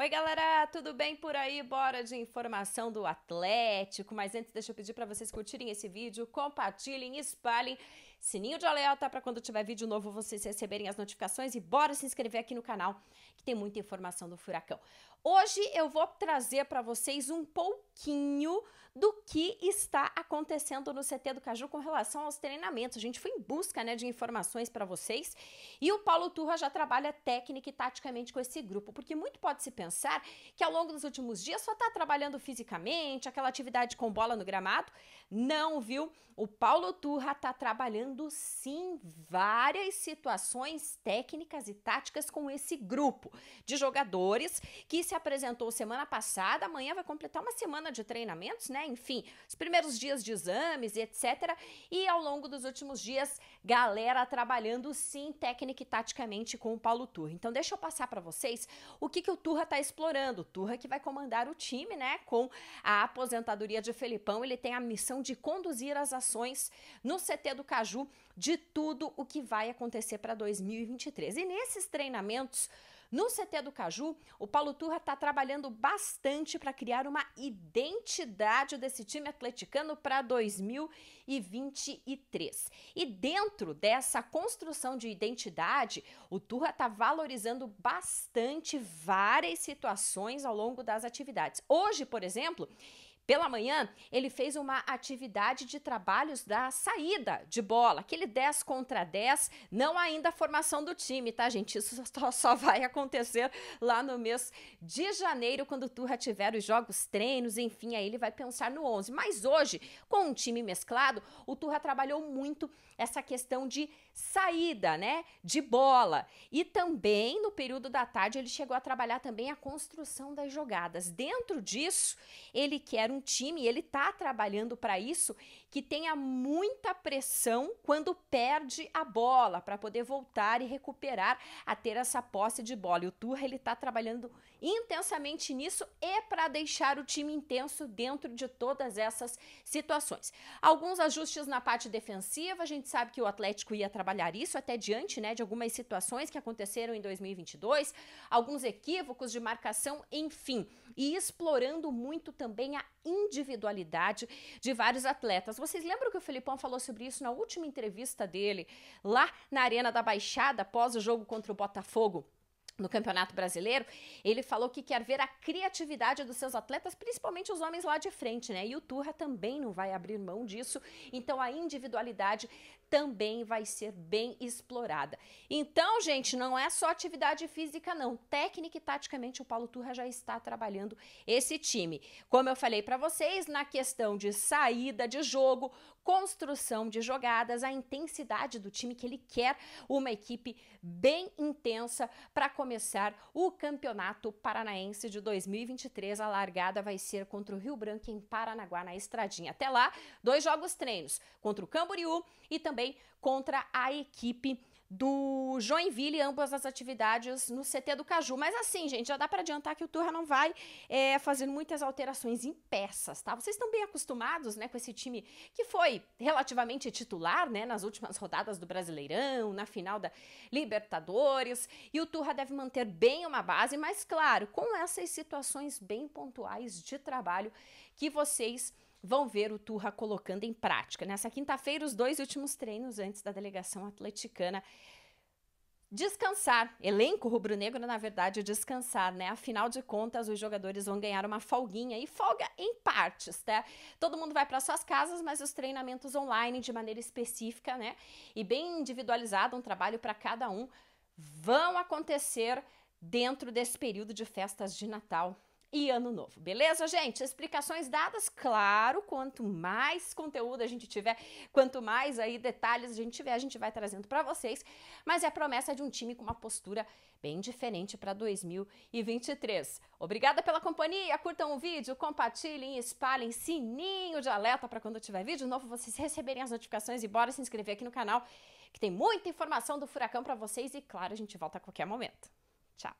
Oi, galera, tudo bem por aí? Bora de informação do Atlético. Mas antes, deixa eu pedir para vocês curtirem esse vídeo, compartilhem, espalhem sininho de alerta para quando tiver vídeo novo vocês receberem as notificações e bora se inscrever aqui no canal que tem muita informação do furacão. Hoje eu vou trazer para vocês um pouquinho do que está acontecendo no CT do Caju com relação aos treinamentos. A gente foi em busca né, de informações para vocês e o Paulo Turra já trabalha técnica e taticamente com esse grupo, porque muito pode se pensar que ao longo dos últimos dias só está trabalhando fisicamente, aquela atividade com bola no gramado. Não, viu? O Paulo Turra está trabalhando trabalhando sim várias situações técnicas e táticas com esse grupo de jogadores que se apresentou semana passada. Amanhã vai completar uma semana de treinamentos, né? Enfim, os primeiros dias de exames, etc. E ao longo dos últimos dias, galera trabalhando sim técnica e taticamente com o Paulo Turra. Então, deixa eu passar para vocês o que, que o Turra está explorando. O Turra que vai comandar o time, né? Com a aposentadoria de Felipão, ele tem a missão de conduzir as ações no CT do Caju vídeo de tudo o que vai acontecer para 2023. E nesses treinamentos, no CT do Caju, o Paulo Turra está trabalhando bastante para criar uma identidade desse time atleticano para 2023. E dentro dessa construção de identidade, o Turra está valorizando bastante várias situações ao longo das atividades. Hoje, por exemplo, pela manhã, ele fez uma atividade de trabalhos da saída de bola, aquele 10 contra 10, não ainda a formação do time, tá, gente? Isso só vai acontecer lá no mês de janeiro, quando o Turra tiver os jogos, treinos, enfim, aí ele vai pensar no 11. Mas hoje, com um time mesclado, o Turra trabalhou muito essa questão de saída, né, de bola. E também no período da tarde ele chegou a trabalhar também a construção das jogadas. Dentro disso, ele quer um um time, ele tá trabalhando para isso, que tenha muita pressão quando perde a bola, para poder voltar e recuperar a ter essa posse de bola. E o Turra, ele tá trabalhando intensamente nisso e para deixar o time intenso dentro de todas essas situações. Alguns ajustes na parte defensiva, a gente sabe que o Atlético ia trabalhar isso até diante né, de algumas situações que aconteceram em 2022, alguns equívocos de marcação, enfim, e explorando muito também a individualidade de vários atletas. Vocês lembram que o Felipão falou sobre isso na última entrevista dele, lá na Arena da Baixada, após o jogo contra o Botafogo? no Campeonato Brasileiro, ele falou que quer ver a criatividade dos seus atletas, principalmente os homens lá de frente, né? E o Turra também não vai abrir mão disso, então a individualidade também vai ser bem explorada. Então, gente, não é só atividade física, não. Técnica e taticamente, o Paulo Turra já está trabalhando esse time. Como eu falei para vocês, na questão de saída de jogo, construção de jogadas, a intensidade do time que ele quer, uma equipe bem intensa para começar começar o Campeonato Paranaense de 2023. A largada vai ser contra o Rio Branco em Paranaguá, na Estradinha. Até lá, dois jogos treinos contra o Camboriú e também contra a equipe do Joinville, ambas as atividades no CT do Caju. Mas assim, gente, já dá para adiantar que o Turra não vai é, fazendo muitas alterações em peças, tá? Vocês estão bem acostumados, né, com esse time que foi relativamente titular, né, nas últimas rodadas do Brasileirão, na final da Libertadores, e o Turra deve manter bem uma base, mas claro, com essas situações bem pontuais de trabalho que vocês vão ver o Turra colocando em prática. Nessa quinta-feira, os dois últimos treinos antes da delegação atleticana descansar. Elenco rubro-negro, na verdade, descansar, né? Afinal de contas, os jogadores vão ganhar uma folguinha e folga em partes, tá? Todo mundo vai para suas casas, mas os treinamentos online de maneira específica, né? E bem individualizado, um trabalho para cada um, vão acontecer dentro desse período de festas de Natal e ano novo, beleza, gente? Explicações dadas, claro, quanto mais conteúdo a gente tiver, quanto mais aí detalhes a gente tiver, a gente vai trazendo para vocês, mas é a promessa de um time com uma postura bem diferente para 2023. Obrigada pela companhia, curtam o vídeo, compartilhem, espalhem sininho de alerta para quando tiver vídeo novo vocês receberem as notificações e bora se inscrever aqui no canal, que tem muita informação do furacão para vocês e claro, a gente volta a qualquer momento. Tchau.